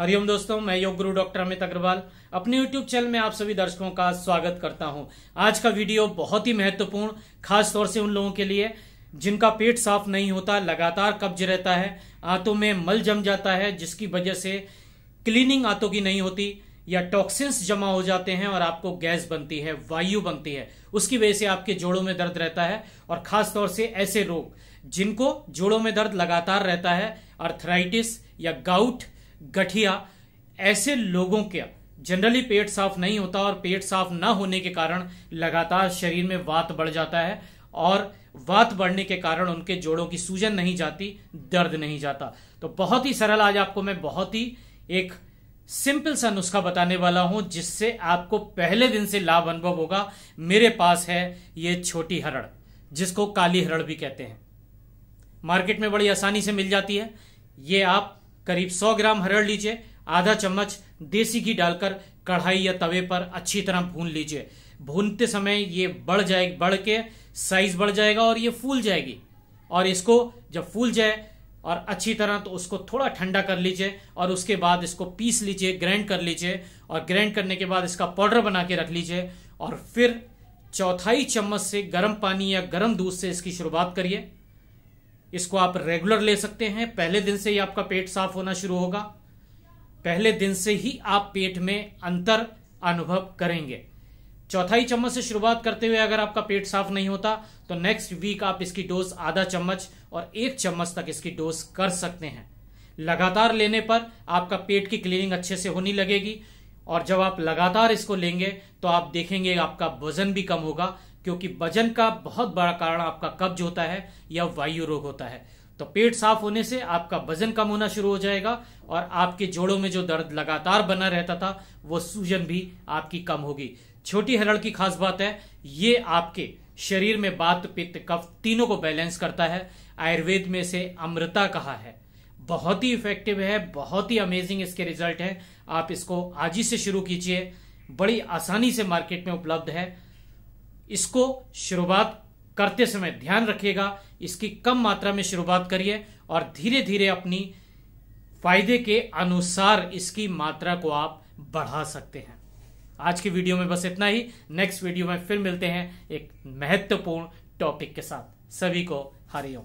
हरिओम दोस्तों मैं योग गुरु डॉक्टर अमित अग्रवाल अपने यूट्यूब चैनल में आप सभी दर्शकों का स्वागत करता हूं आज का वीडियो बहुत ही महत्वपूर्ण खास तौर से उन लोगों के लिए जिनका पेट साफ नहीं होता लगातार कब्ज रहता है आंतों में मल जम जाता है जिसकी वजह से क्लीनिंग आंतों की नहीं होती या टॉक्सिन्स जमा हो जाते हैं और आपको गैस बनती है वायु बनती है उसकी वजह से आपके जोड़ों में दर्द रहता है और खास तौर से ऐसे रोग जिनको जोड़ों में दर्द लगातार रहता है अर्थराइटिस या गाउट गठिया ऐसे लोगों के जनरली पेट साफ नहीं होता और पेट साफ ना होने के कारण लगातार शरीर में वात बढ़ जाता है और वात बढ़ने के कारण उनके जोड़ों की सूजन नहीं जाती दर्द नहीं जाता तो बहुत ही सरल आज आपको मैं बहुत ही एक सिंपल सा नुस्खा बताने वाला हूं जिससे आपको पहले दिन से लाभ अनुभव होगा मेरे पास है ये छोटी हरड़ जिसको काली हरड़ भी कहते हैं मार्केट में बड़ी आसानी से मिल जाती है ये आप करीब 100 ग्राम हरड़ लीजिए आधा चम्मच देसी घी डालकर कढ़ाई या तवे पर अच्छी तरह भून लीजिए भूनते समय ये बढ़ जाए बढ़ के साइज बढ़ जाएगा और ये फूल जाएगी और इसको जब फूल जाए और अच्छी तरह तो उसको थोड़ा ठंडा कर लीजिए और उसके बाद इसको पीस लीजिए ग्राइंड कर लीजिए और ग्राइंड करने के बाद इसका पाउडर बना के रख लीजिए और फिर चौथाई चम्मच से गर्म पानी या गर्म दूध से इसकी शुरुआत करिए इसको आप रेगुलर ले सकते हैं पहले दिन से ही आपका पेट साफ होना शुरू होगा पहले दिन से ही आप पेट में अंतर अनुभव करेंगे चौथाई चम्मच से शुरुआत करते हुए अगर आपका पेट साफ नहीं होता तो नेक्स्ट वीक आप इसकी डोज आधा चम्मच और एक चम्मच तक इसकी डोज कर सकते हैं लगातार लेने पर आपका पेट की क्लीनिंग अच्छे से होने लगेगी और जब आप लगातार इसको लेंगे तो आप देखेंगे आपका वजन भी कम होगा क्योंकि वजन का बहुत बड़ा कारण आपका कब्ज होता है या वायु रोग होता है तो पेट साफ होने से आपका वजन कम होना शुरू हो जाएगा और आपके जोड़ों में जो दर्द लगातार बना रहता था वो सूजन भी आपकी कम होगी छोटी हरड़ की खास बात है ये आपके शरीर में बात पित्त कफ तीनों को बैलेंस करता है आयुर्वेद में से अमृता कहा है बहुत ही इफेक्टिव है बहुत ही अमेजिंग इसके रिजल्ट है आप इसको आज ही से शुरू कीजिए बड़ी आसानी से मार्केट में उपलब्ध है इसको शुरुआत करते समय ध्यान रखिएगा इसकी कम मात्रा में शुरुआत करिए और धीरे धीरे अपनी फायदे के अनुसार इसकी मात्रा को आप बढ़ा सकते हैं आज की वीडियो में बस इतना ही नेक्स्ट वीडियो में फिर मिलते हैं एक महत्वपूर्ण टॉपिक के साथ सभी को हरिओम